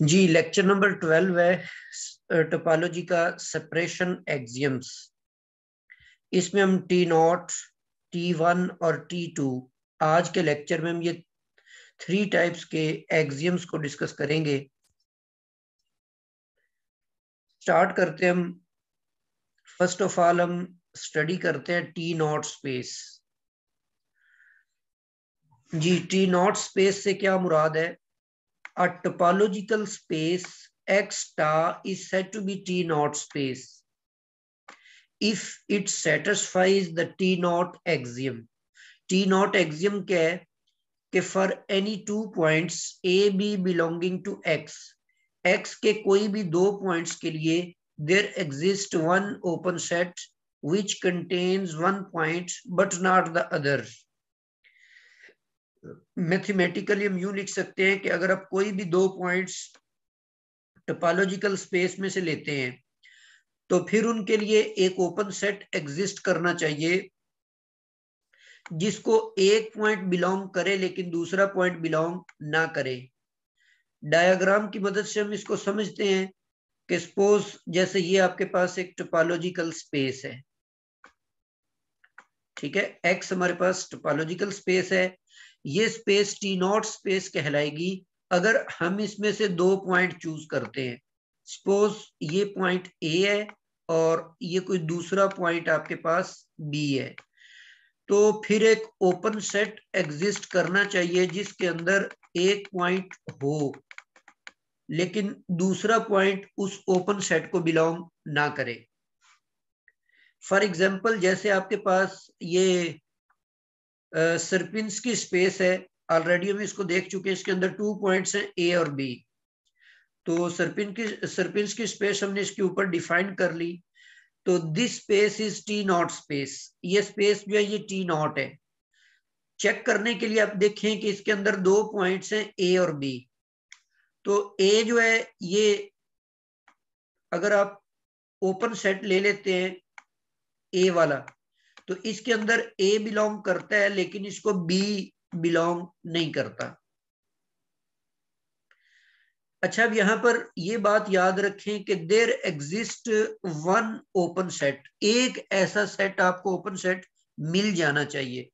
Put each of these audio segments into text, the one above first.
जी lecture number twelve है topology का separation axioms इसमें हम टी नॉट टी वन और टी टू आज के लेक्चर में हम ये थ्री टाइप्स के एग्जियम्स को डिस्कस करेंगे स्टार्ट करते हैं हम फर्स्ट ऑफ ऑल हम स्टडी करते हैं टी नॉट स्पेस जी टी नॉट स्पेस से क्या मुराद है a topological space X star is said to be T naught space if it satisfies the T naught axiom. T naught axiom ke है for any two points A B belonging to ke koi bhi do points ke liye there exists one open set which contains one point but not the other. Mathematically हम यूं लिख सकते हैं कि अगर आप कोई भी दो पॉइंट्स टोपोलॉजिकल स्पेस में से लेते हैं तो फिर उनके लिए एक ओपन सेट एग्जिस्ट करना चाहिए जिसको एक पॉइंट बिलोंग करे लेकिन दूसरा पॉइंट बिलोंग ना करे डायग्राम की मदद से हम इसको समझते हैं कि सपोज जैसे ये आपके पास एक टोपोलॉजिकल स्पेस है ठीक है एक्स हमारे पास टोपोलॉजिकल स्पेस है ये स्पेस टी नॉट स्पेस कहलाएगी अगर हम इसमें से दो पॉइंट चूज करते हैं सपोज ये पॉइंट ए है और ये कोई दूसरा पॉइंट आपके पास बी है तो फिर एक ओपन सेट एग्जिस्ट करना चाहिए जिसके अंदर एक पॉइंट हो लेकिन दूसरा पॉइंट उस ओपन सेट को बिलोंग ना करे फॉर एग्जाम्पल जैसे आपके पास ये सरपिंस की स्पेस है ऑलरेडी हम इसको देख चुके हैं इसके अंदर टू पॉइंट्स हैं ए और बी तो सरपिन की सरपिंस की स्पेस हमने इसके ऊपर डिफाइन कर ली तो this space is T naught space ये स्पेस जो है ये टी नॉट है चेक करने के लिए आप देखें कि इसके अंदर दो पॉइंट्स हैं ए और बी तो ए जो है ये अगर आप ओपन सेट ले लेते हैं ए वाला तो इसके अंदर ए बिलोंग करता है लेकिन इसको बी बिलोंग नहीं करता अच्छा अब यहां पर यह बात याद रखें कि there exist one open set एक ऐसा सेट आपको ओपन सेट मिल जाना चाहिए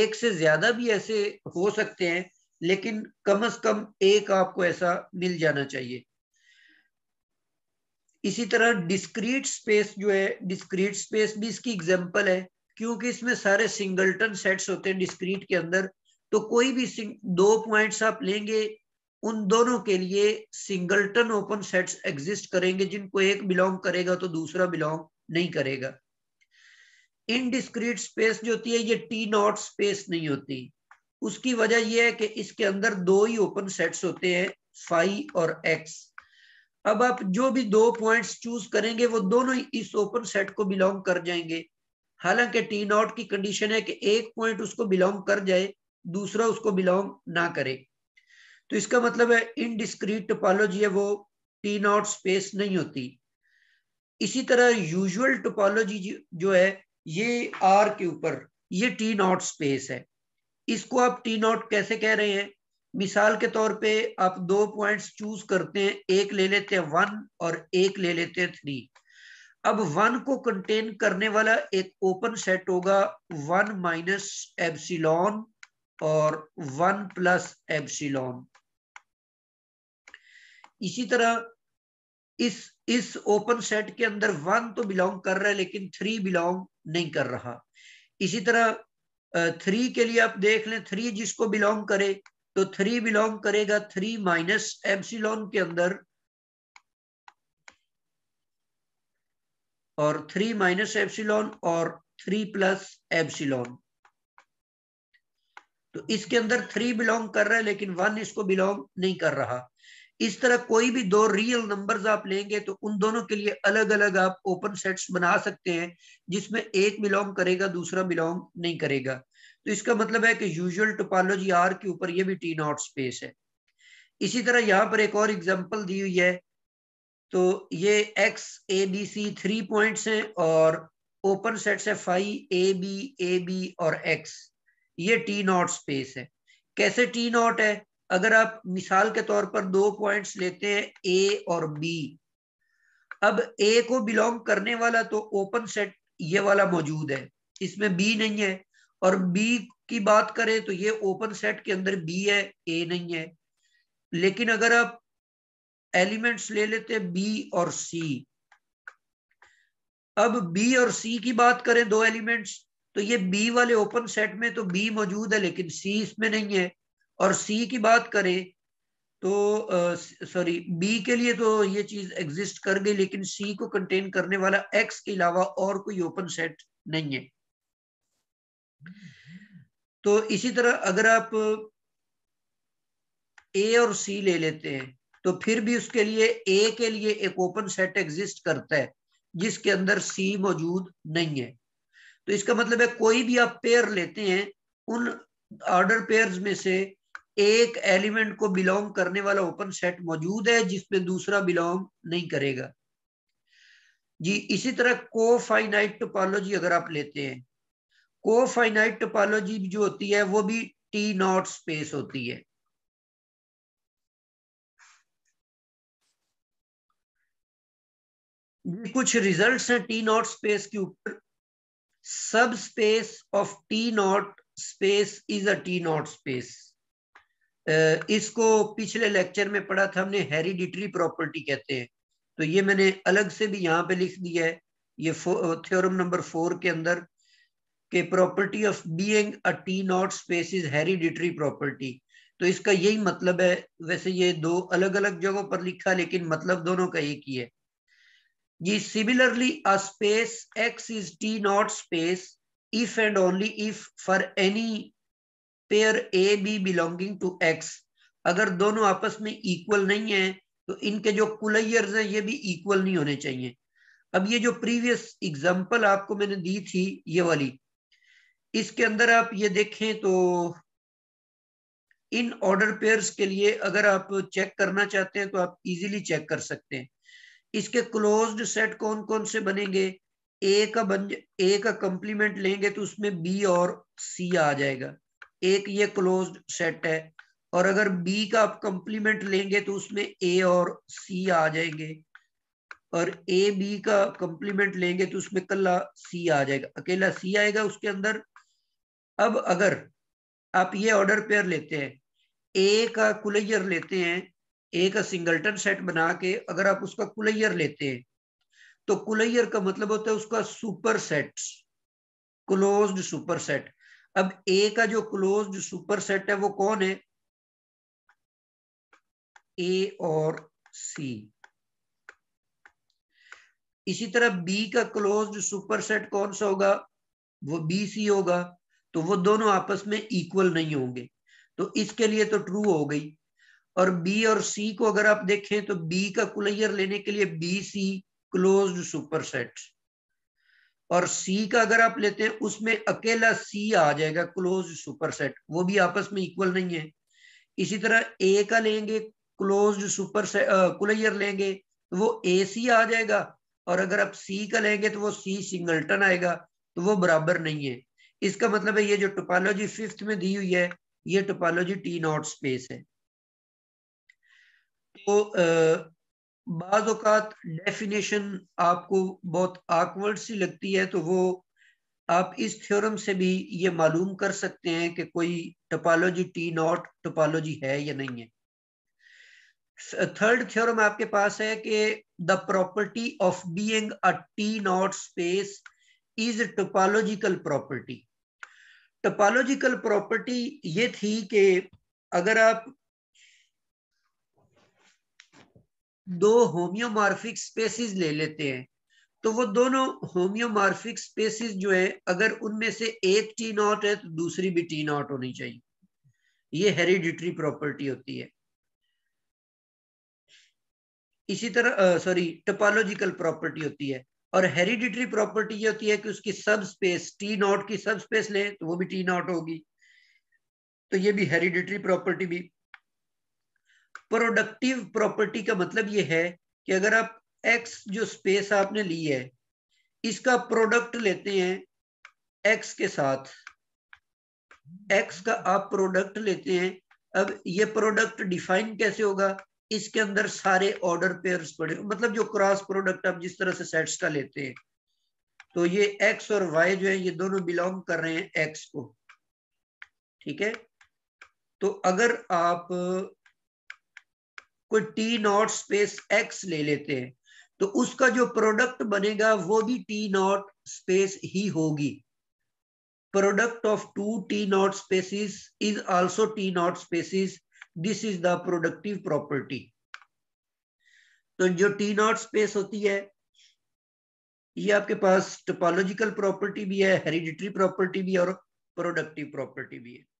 एक से ज्यादा भी ऐसे हो सकते हैं लेकिन कम से कम एक आपको ऐसा मिल जाना चाहिए इसी तरह डिस्क्रीट स्पेस जो है डिस्क्रीट स्पेस भी इसकी एग्जांपल है क्योंकि इसमें सारे सिंगलटन सेट्स होते हैं डिस्क्रीट के अंदर तो कोई भी दो पॉइंट्स आप लेंगे उन दोनों के लिए सिंगलटन ओपन सेट्स एग्जिस्ट करेंगे जिनको एक बिलोंग करेगा तो दूसरा बिलोंग नहीं करेगा इनडिस्क्रीट स्पेस जो होती है ये टी नॉट स्पेस नहीं होती उसकी वजह यह है कि इसके अंदर दो ही ओपन सेट्स होते हैं फाइव और एक्स अब आप जो भी दो पॉइंट्स चूज करेंगे वो दोनों ही इस ओपन सेट को बिलोंग कर जाएंगे हालांकि टी नॉट की कंडीशन है कि एक पॉइंट उसको बिलोंग कर जाए दूसरा उसको बिलोंग ना करे तो इसका मतलब है इनडिस्क्रीट टोपोलॉजी है वो टी नॉट स्पेस नहीं होती इसी तरह यूजुअल टोपोलॉजी जो है ये आर के ऊपर ये टी नॉट स्पेस है इसको आप टी नॉट कैसे कह रहे हैं मिसाल के तौर पे आप दो पॉइंट्स चूज करते हैं एक ले लेते हैं वन और एक ले लेते हैं थ्री अब वन को कंटेन करने वाला एक ओपन सेट होगा वन माइनस एप्सिलॉन और वन प्लस एप्सिलॉन इसी तरह इस इस ओपन सेट के अंदर वन तो बिलोंग कर रहा है लेकिन थ्री बिलोंग नहीं कर रहा इसी तरह थ्री के लिए आप देख लें थ्री जिसको बिलोंग करे तो थ्री बिलोंग करेगा थ्री माइनस एप्सिलॉन के अंदर और थ्री माइनस एप्सिलॉन और थ्री प्लस एप्सिलॉन तो इसके अंदर थ्री बिलोंग कर रहा है लेकिन वन इसको बिलोंग नहीं कर रहा इस तरह कोई भी दो रियल नंबर्स आप लेंगे तो उन दोनों के लिए अलग अलग आप ओपन सेट्स बना सकते हैं जिसमें एक बिलोंग करेगा दूसरा बिलोंग नहीं करेगा तो इसका मतलब है कि यूजुअल टोपोलॉजी आर के ऊपर ये भी टी नॉट स्पेस है इसी तरह यहाँ पर एक और एग्जाम्पल दी हुई है तो ये X A B C three points हैं और ओपन सेट से five A B A B और एक्स ये टी नॉट स्पेस है कैसे टी नॉट है अगर आप मिसाल के तौर पर दो पॉइंट्स लेते हैं ए और बी अब ए को बिलोंग करने वाला तो ओपन सेट ये वाला मौजूद है इसमें बी नहीं है और बी की बात करें तो ये ओपन सेट के अंदर बी है ए नहीं है लेकिन अगर आप एलिमेंट्स ले लेते बी और सी अब बी और सी की बात करें दो एलिमेंट्स तो ये बी वाले ओपन सेट में तो बी मौजूद है लेकिन सी इसमें नहीं है और सी की बात करें तो सॉरी बी के लिए तो ये चीज एग्जिस्ट कर गई लेकिन सी को कंटेन करने वाला एक्स के अलावा और कोई ओपन सेट नहीं है तो इसी तरह अगर आप ए और सी ले लेते हैं तो फिर भी उसके लिए ए के लिए एक ओपन सेट एग्जिस्ट करता है जिसके अंदर सी मौजूद नहीं है तो इसका मतलब है कोई भी आप पेयर लेते हैं उन ऑर्डर पेयर में से एक एलिमेंट को बिलोंग करने वाला ओपन सेट मौजूद है जिसमें दूसरा बिलोंग नहीं करेगा जी इसी तरह को फाइनाइट टोपोलॉजी अगर आप लेते हैं को फाइनाइट टोपोलॉजी जो होती है वो भी टी नॉट स्पेस होती है कुछ रिजल्ट्स हैं टी नॉट स्पेस के ऊपर subspace of T naught space is a T naught space इसको पिछले लेक्चर में पढ़ा था हमने हेरिडिटरी प्रॉपर्टी कहते हैं तो ये मैंने अलग से भी यहाँ पे लिख दिया है ये थ्योरम नंबर फोर के अंदर के property of being a T naught space is hereditary property तो इसका यही मतलब है वैसे ये दो अलग अलग जगहों पर लिखा लेकिन मतलब दोनों का एक ही है Ye similarly, a space X is T naught space if and only if for any pair A B belonging to X. अगर दोनों आपस में इक्वल नहीं है तो इनके जो कुलयर्स हैं ये भी इक्वल नहीं होने चाहिए अब ये जो प्रीवियस एग्जांपल आपको मैंने दी थी ये वाली इसके अंदर आप ये देखें तो इन ऑर्डर पेयर्स के लिए अगर आप चेक करना चाहते हैं तो आप इजीली चेक कर सकते हैं इसके क्लोज्ड सेट कौन कौन से बनेंगे ए का बन ए का कंप्लीमेंट लेंगे तो उसमें बी और सी आ जाएगा एक ये क्लोज्ड सेट है और अगर बी का आप कंप्लीमेंट लेंगे तो उसमें ए और सी आ जाएंगे और ए बी का कंप्लीमेंट लेंगे तो उसमें कल्ला सी आ जाएगा अकेला सी आएगा उसके अंदर अब अगर आप ये ऑर्डर पेयर लेते हैं ए का कुलेजर लेते हैं एक सिंगलटन सेट बना के अगर आप उसका कुलैयर लेते हैं तो कुलैयर का मतलब होता है उसका super set close super set अब ए का जो क्लोज्ड सुपर सेट है वो कौन है ए और सी इसी तरह बी का क्लोज्ड सुपर सेट कौन सा होगा वो बी सी होगा तो वो दोनों आपस में इक्वल नहीं होंगे तो इसके लिए तो ट्रू हो गई और बी और सी को अगर आप देखें तो बी का कुलयर लेने के लिए B C close super set और सी का अगर आप लेते हैं उसमें अकेला सी आ जाएगा क्लोज सुपर सेट वो भी आपस में इक्वल नहीं है इसी तरह ए का लेंगे क्लोज सुपर से कुलयर लेंगे तो वो ए सी आ जाएगा और अगर आप सी का लेंगे तो वो सी सिंगल्टन आएगा तो वो बराबर नहीं है इसका मतलब है ये जो टोपालोजी फिफ्थ में दी हुई है ये टोपालोजी टी नॉट स्पेस है तो बाज़ात डेफिनेशन आपको बहुत आकवर्ड सी लगती है तो वो आप इस थ्योरम से भी ये मालूम कर सकते हैं कि कोई टोपोलॉजी टी नॉट टोपोलॉजी है या नहीं है थर्ड थ्योरम आपके पास है कि the property of being a T naught space is topological property topological property ये थी कि अगर आप दो होम्योमार्फिक स्पेसिस ले लेते हैं तो वो दोनों होम्योमार्फिक स्पेसिस जो है अगर उनमें से एक टी नॉट है तो दूसरी भी टी नॉट होनी चाहिए ये हेरिडिटरी प्रॉपर्टी होती है इसी तरह सॉरी टोपोलॉजिकल प्रॉपर्टी होती है और हेरिडिटरी प्रॉपर्टी ये होती है कि उसकी सब स्पेस टी नॉट की सब स्पेस लें तो वो भी टी नॉट होगी तो ये भी हेरिडिटरी प्रॉपर्टी भी प्रोडक्टिव प्रॉपर्टी का मतलब ये है कि अगर आप एक्स जो स्पेस आपने ली है इसका प्रोडक्ट लेते हैं एक्स के साथ एक्स का आप प्रोडक्ट लेते हैं अब ये प्रोडक्ट डिफाइन कैसे होगा इसके अंदर सारे ऑर्डर पेयर्स पड़े मतलब जो क्रॉस प्रोडक्ट आप जिस तरह से सेट्स का लेते हैं तो ये एक्स और वाई जो है ये दोनों बिलोंग कर रहे हैं एक्स को ठीक है तो अगर आप कोई टी नॉट स्पेस एक्स ले लेते हैं तो उसका जो प्रोडक्ट बनेगा वो भी टी नॉट स्पेस ही होगी product of two T naught spaces is also T naught spaces this is the productive property तो जो टी नॉट स्पेस होती है ये आपके पास टोपोलॉजिकल प्रॉपर्टी भी है हेरिडिटरी प्रॉपर्टी भी है और प्रोडक्टिव प्रॉपर्टी भी है